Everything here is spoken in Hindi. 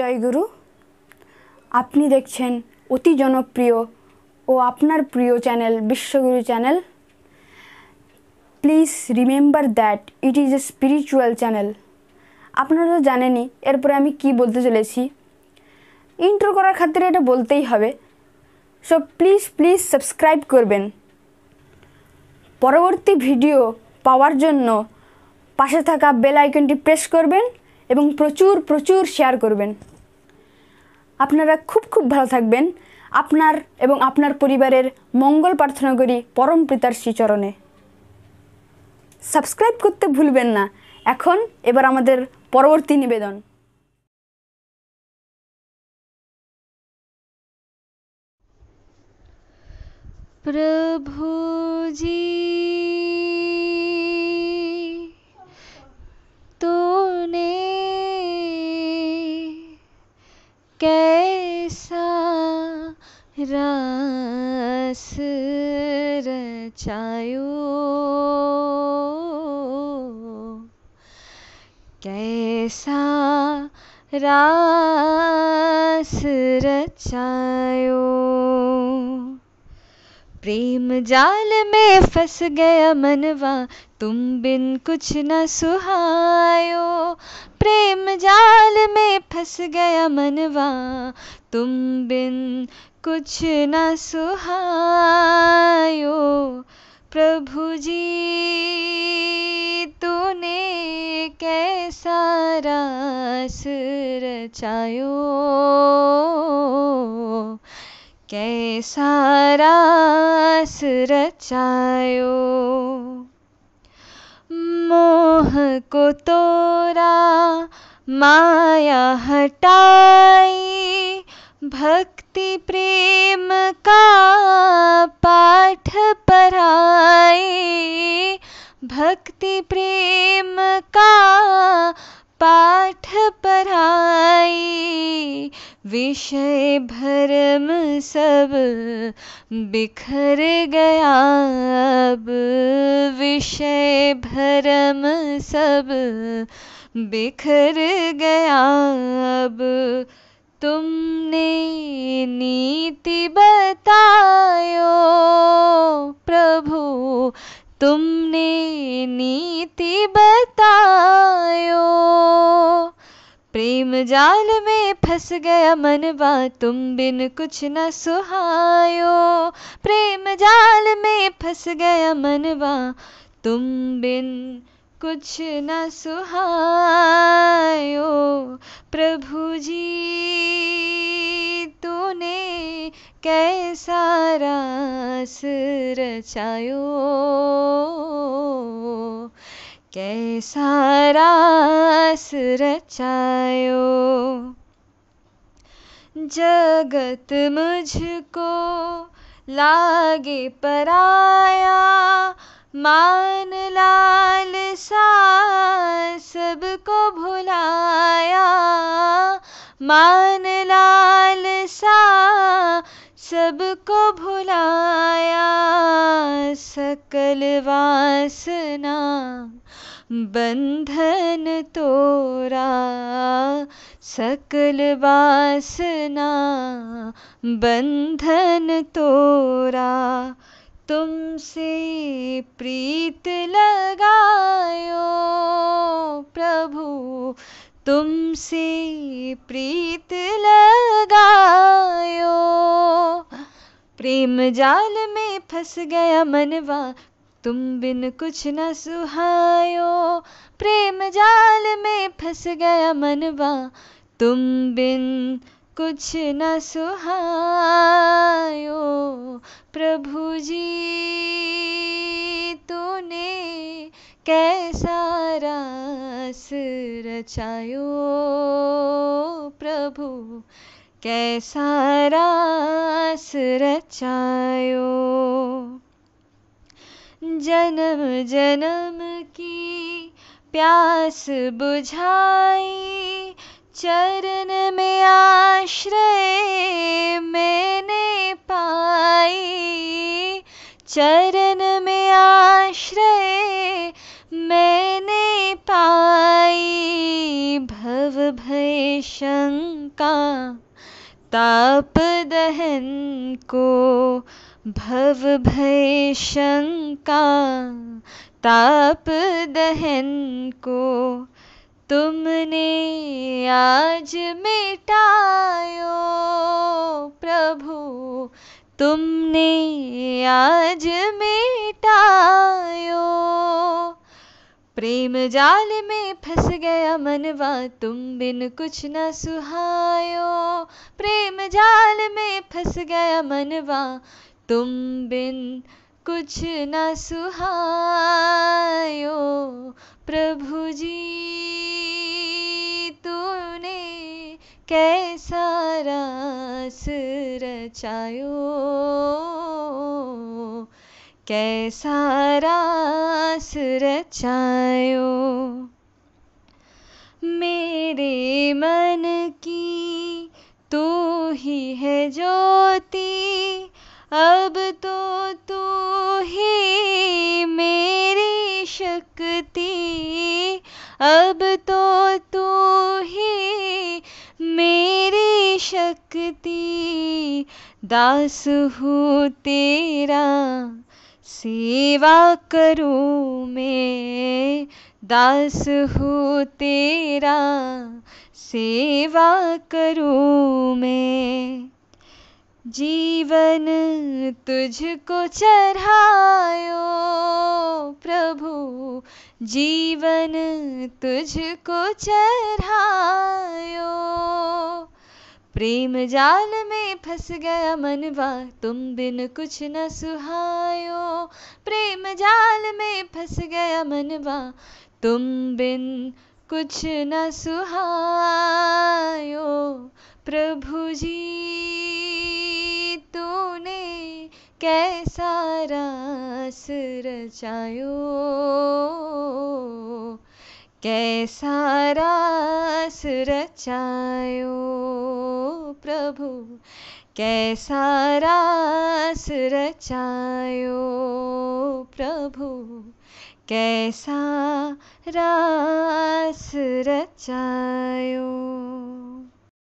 জয়গুরু আপনি দেখছেন অতি জনপ্রিয় ও আপনার প্রিয় channel Bishwaguru channel please remember that it is a spiritual channel আপনারা তো জানেনই এরপরে আমি কি বলতে চলেছি ইন্ট্রো করার খাতিরে এটা বলতেই হবে সো প্লিজ প্লিজ সাবস্ক্রাইব করবেন পরবর্তী ভিডিও পাওয়ার জন্য পাশে থাকা বেল আইকনটি প্রেস করবেন এবং প্রচুর প্রচুর শেয়ার করবেন আপনারা খুব খুব ভালো থাকবেন আপনার এবং আপনার পরিবারের মঙ্গল প্রার্থনা করি পরম পিতার শ্রীচরণে সাবস্ক্রাইব করতে ভুলবেন না এখন এবার আমাদের পরবর্তী নিবেদন প্রভু मचायो कैसा रास रचायो प्रेम जाल में फंस गया मनवा तुम बिन कुछ न सुहायो प्रेम जाल में फंस गया मनवा तुम बिन कुछ न सुहा विलास रचायो कैसा रास रचायो मोह को तोरा माया हटाई भक्ति प्रेम का सब बिखर गया अब विषय भरम सब बिखर गया अब तुमने नीति बतायो प्रभु तुमने नीति बतायो प्रेम जाल में फंस गया मन बा तुम बिन कुछ न सुहायो प्रेम जाल में फंस गया मन बा तुम बिन कुछ न सुहायो प्रभु जी तूने कैसा रास रचायो कैसा रास रचायो जगत मुझको लागे पराया मान लाल सा सबको भुलाया मान लाल सा सबको भुलाया सकल वासना बंधन तोरा सकल वासना बंधन तोरा तुमसे प्रीत लगायो प्रभु तुमसे प्रीत लगायो प्रेम जाल में फंस गया मनवा तुम बिन कुछ न सुहायो प्रेम जाल में फंस गया मनवा तुम बिन कुछ न सुहायो प्रभु जी तूने कैसा रास रचायो प्रभु कैसा रास रचायो जन्म जन्म की प्यास बुझाई चरण में आश्रय मैंने पाई चरण में आश्रय मैंने पाई भव भय शंका ताप दहन को भव भय शंका ताप दहन को तुमने आज मिटायो प्रभु तुमने आज मिटायो प्रेम जाल में फंस गया मनवा तुम बिन कुछ न सुहायो प्रेम जाल में फंस गया मनवा तुम बिन कुछ न सुहायो प्रभु जी तूने कैसा रास रचायो कैसा रास रचायो मेरे मन की तू ही है ज्योति अब तो तू ही मेरी शक्ति अब तो तू ही मेरी शक्ति दास हूँ तेरा सेवा करूँ मैं दास हूँ तेरा सेवा करूँ मैं जीवन तुझको चढ़ायो प्रभु जीवन तुझको चढ़ायो प्रेम जाल में फंस गया मनवा तुम बिन कुछ न सुहायो प्रेम जाल में फंस गया मनवा तुम बिन कुछ न सुहायो प्रभु जी कैसा रास रचायो कैसा रास रचायो प्रभु कैसा रास रचायो प्रभु कैसा रास रचायो